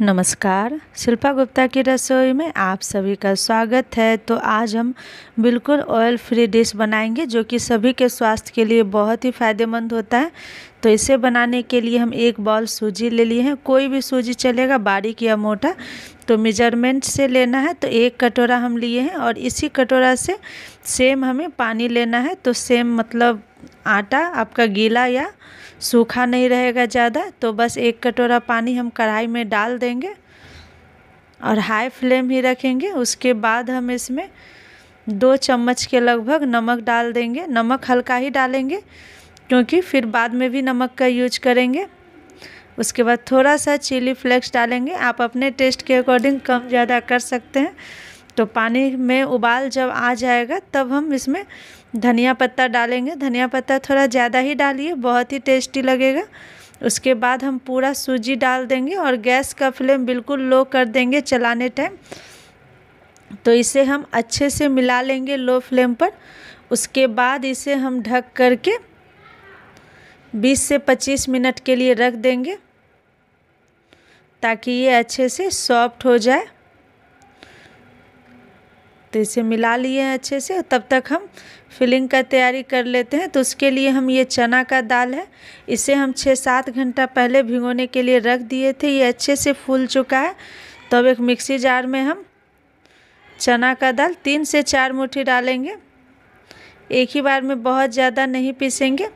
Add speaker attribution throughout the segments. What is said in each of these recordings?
Speaker 1: नमस्कार शिल्पा गुप्ता की रसोई में आप सभी का स्वागत है तो आज हम बिल्कुल ऑयल फ्री डिश बनाएंगे जो कि सभी के स्वास्थ्य के लिए बहुत ही फ़ायदेमंद होता है तो इसे बनाने के लिए हम एक बॉल सूजी ले लिए हैं कोई भी सूजी चलेगा बारीक या मोटा तो मेजरमेंट से लेना है तो एक कटोरा हम लिए हैं और इसी कटोरा से सेम हमें पानी लेना है तो सेम मतलब आटा आपका गीला या सूखा नहीं रहेगा ज़्यादा तो बस एक कटोरा पानी हम कढ़ाई में डाल देंगे और हाई फ्लेम ही रखेंगे उसके बाद हम इसमें दो चम्मच के लगभग नमक डाल देंगे नमक हल्का ही डालेंगे क्योंकि फिर बाद में भी नमक का यूज करेंगे उसके बाद थोड़ा सा चिली फ्लेक्स डालेंगे आप अपने टेस्ट के अकॉर्डिंग कम ज़्यादा कर सकते हैं तो पानी में उबाल जब आ जाएगा तब हम इसमें धनिया पत्ता डालेंगे धनिया पत्ता थोड़ा ज़्यादा ही डालिए बहुत ही टेस्टी लगेगा उसके बाद हम पूरा सूजी डाल देंगे और गैस का फ्लेम बिल्कुल लो कर देंगे चलाने टाइम तो इसे हम अच्छे से मिला लेंगे लो फ्लेम पर उसके बाद इसे हम ढक करके बीस से पच्चीस मिनट के लिए रख देंगे ताकि ये अच्छे से सॉफ्ट हो जाए तो इसे मिला लिए हैं अच्छे से तब तक हम फिलिंग का तैयारी कर लेते हैं तो उसके लिए हम ये चना का दाल है इसे हम छः सात घंटा पहले भिगोने के लिए रख दिए थे ये अच्छे से फूल चुका है तब तो एक मिक्सी जार में हम चना का दाल तीन से चार मुट्ठी डालेंगे एक ही बार में बहुत ज़्यादा नहीं पीसेंगे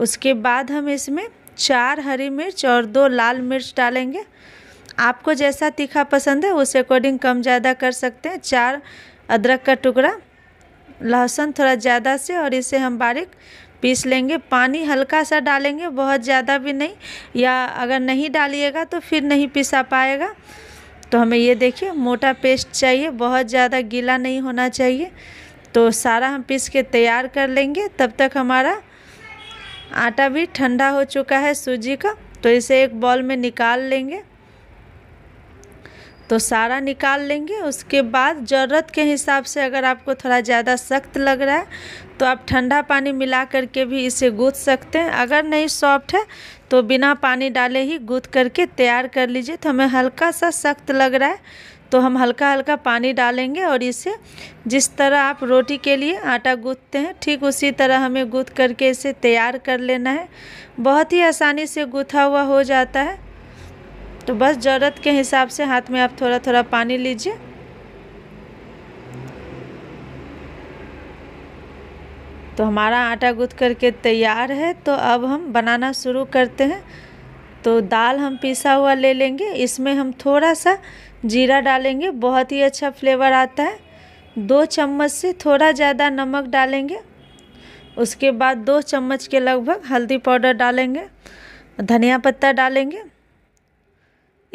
Speaker 1: उसके बाद हम इसमें चार हरी मिर्च और दो लाल मिर्च डालेंगे आपको जैसा तीखा पसंद है उस अकॉर्डिंग कम ज़्यादा कर सकते हैं चार अदरक का टुकड़ा लहसुन थोड़ा ज़्यादा से और इसे हम बारीक पीस लेंगे पानी हल्का सा डालेंगे बहुत ज़्यादा भी नहीं या अगर नहीं डालिएगा तो फिर नहीं पिसा पाएगा तो हमें ये देखिए मोटा पेस्ट चाहिए बहुत ज़्यादा गीला नहीं होना चाहिए तो सारा हम पीस के तैयार कर लेंगे तब तक हमारा आटा भी ठंडा हो चुका है सूजी का तो इसे एक बॉल में निकाल लेंगे तो सारा निकाल लेंगे उसके बाद ज़रूरत के हिसाब से अगर आपको थोड़ा ज़्यादा सख्त लग रहा है तो आप ठंडा पानी मिला करके भी इसे गूँथ सकते हैं अगर नहीं सॉफ्ट है तो बिना पानी डाले ही गूँथ करके तैयार कर लीजिए तो हमें हल्का सा सख्त लग रहा है तो हम हल्का हल्का पानी डालेंगे और इसे जिस तरह आप रोटी के लिए आटा गूँथते हैं ठीक उसी तरह हमें गूँथ करके इसे तैयार कर लेना है बहुत ही आसानी से गूँथा हुआ हो जाता है तो बस ज़रूरत के हिसाब से हाथ में आप थोड़ा थोड़ा पानी लीजिए तो हमारा आटा गूँथ करके तैयार है तो अब हम बनाना शुरू करते हैं तो दाल हम पिसा हुआ ले लेंगे इसमें हम थोड़ा सा जीरा डालेंगे बहुत ही अच्छा फ्लेवर आता है दो चम्मच से थोड़ा ज़्यादा नमक डालेंगे उसके बाद दो चम्मच के लगभग हल्दी पाउडर डालेंगे धनिया पत्ता डालेंगे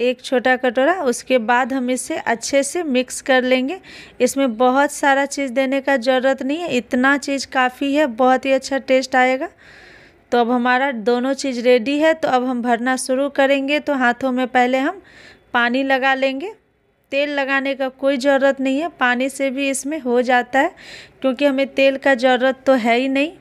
Speaker 1: एक छोटा कटोरा उसके बाद हम इसे अच्छे से मिक्स कर लेंगे इसमें बहुत सारा चीज़ देने का ज़रूरत नहीं है इतना चीज़ काफ़ी है बहुत ही अच्छा टेस्ट आएगा तो अब हमारा दोनों चीज़ रेडी है तो अब हम भरना शुरू करेंगे तो हाथों में पहले हम पानी लगा लेंगे तेल लगाने का कोई ज़रूरत नहीं है पानी से भी इसमें हो जाता है क्योंकि हमें तेल का ज़रूरत तो है ही नहीं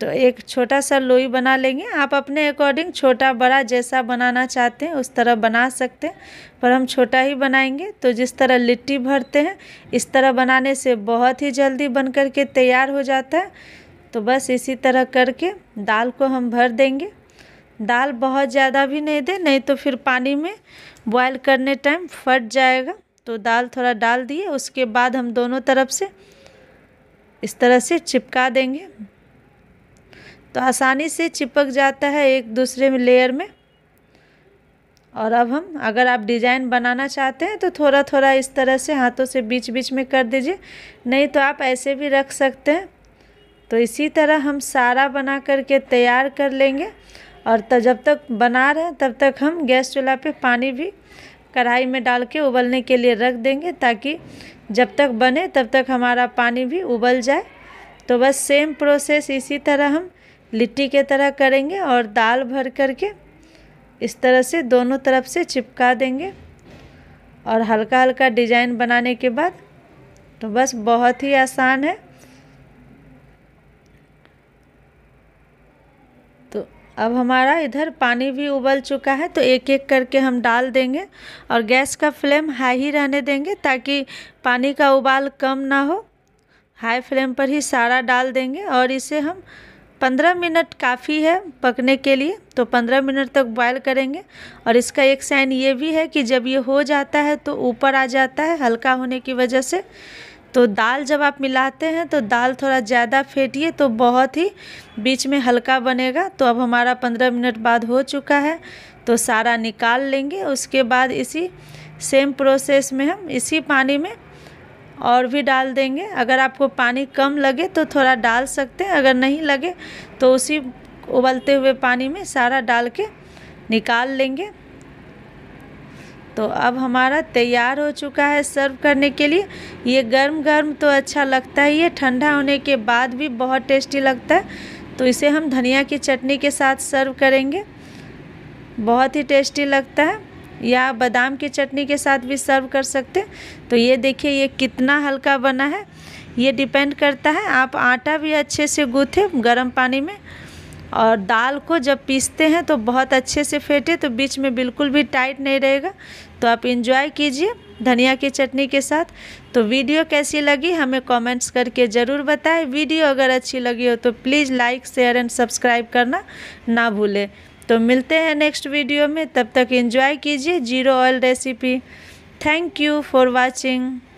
Speaker 1: तो एक छोटा सा लोई बना लेंगे आप अपने अकॉर्डिंग छोटा बड़ा जैसा बनाना चाहते हैं उस तरह बना सकते हैं पर हम छोटा ही बनाएंगे तो जिस तरह लिट्टी भरते हैं इस तरह बनाने से बहुत ही जल्दी बन के तैयार हो जाता है तो बस इसी तरह करके दाल को हम भर देंगे दाल बहुत ज़्यादा भी नहीं दे नहीं तो फिर पानी में बॉयल करने टाइम फट जाएगा तो दाल थोड़ा डाल दिए उसके बाद हम दोनों तरफ से इस तरह से चिपका देंगे तो आसानी से चिपक जाता है एक दूसरे में लेयर में और अब हम अगर आप डिज़ाइन बनाना चाहते हैं तो थोड़ा थोड़ा इस तरह से हाथों से बीच बीच में कर दीजिए नहीं तो आप ऐसे भी रख सकते हैं तो इसी तरह हम सारा बना करके तैयार कर लेंगे और तो जब तक बना रहे तब तक हम गैस चूल्हा पे पानी भी कढ़ाई में डाल के उबलने के लिए रख देंगे ताकि जब तक बने तब तक हमारा पानी भी उबल जाए तो बस सेम प्रोसेस इसी तरह हम लिट्टी के तरह करेंगे और दाल भर करके इस तरह से दोनों तरफ से चिपका देंगे और हल्का हल्का डिजाइन बनाने के बाद तो बस बहुत ही आसान है अब हमारा इधर पानी भी उबल चुका है तो एक एक करके हम डाल देंगे और गैस का फ्लेम हाई ही रहने देंगे ताकि पानी का उबाल कम ना हो हाई फ्लेम पर ही सारा डाल देंगे और इसे हम पंद्रह मिनट काफ़ी है पकने के लिए तो पंद्रह मिनट तक बॉयल करेंगे और इसका एक साइन ये भी है कि जब ये हो जाता है तो ऊपर आ जाता है हल्का होने की वजह से तो दाल जब आप मिलाते हैं तो दाल थोड़ा ज़्यादा फेंटिए तो बहुत ही बीच में हल्का बनेगा तो अब हमारा पंद्रह मिनट बाद हो चुका है तो सारा निकाल लेंगे उसके बाद इसी सेम प्रोसेस में हम इसी पानी में और भी डाल देंगे अगर आपको पानी कम लगे तो थोड़ा डाल सकते हैं अगर नहीं लगे तो उसी उबलते हुए पानी में सारा डाल के निकाल लेंगे तो अब हमारा तैयार हो चुका है सर्व करने के लिए ये गर्म गर्म तो अच्छा लगता ही है ठंडा होने के बाद भी बहुत टेस्टी लगता है तो इसे हम धनिया की चटनी के साथ सर्व करेंगे बहुत ही टेस्टी लगता है या बादाम की चटनी के साथ भी सर्व कर सकते तो ये देखिए ये कितना हल्का बना है ये डिपेंड करता है आप आटा भी अच्छे से गूँथें गर्म पानी में और दाल को जब पीसते हैं तो बहुत अच्छे से फेंटे तो बीच में बिल्कुल भी टाइट नहीं रहेगा तो आप इंजॉय कीजिए धनिया की चटनी के साथ तो वीडियो कैसी लगी हमें कमेंट्स करके ज़रूर बताएं वीडियो अगर अच्छी लगी हो तो please like share and subscribe करना ना भूलें तो मिलते हैं नेक्स्ट वीडियो में तब तक इन्जॉय कीजिए zero oil recipe thank you for watching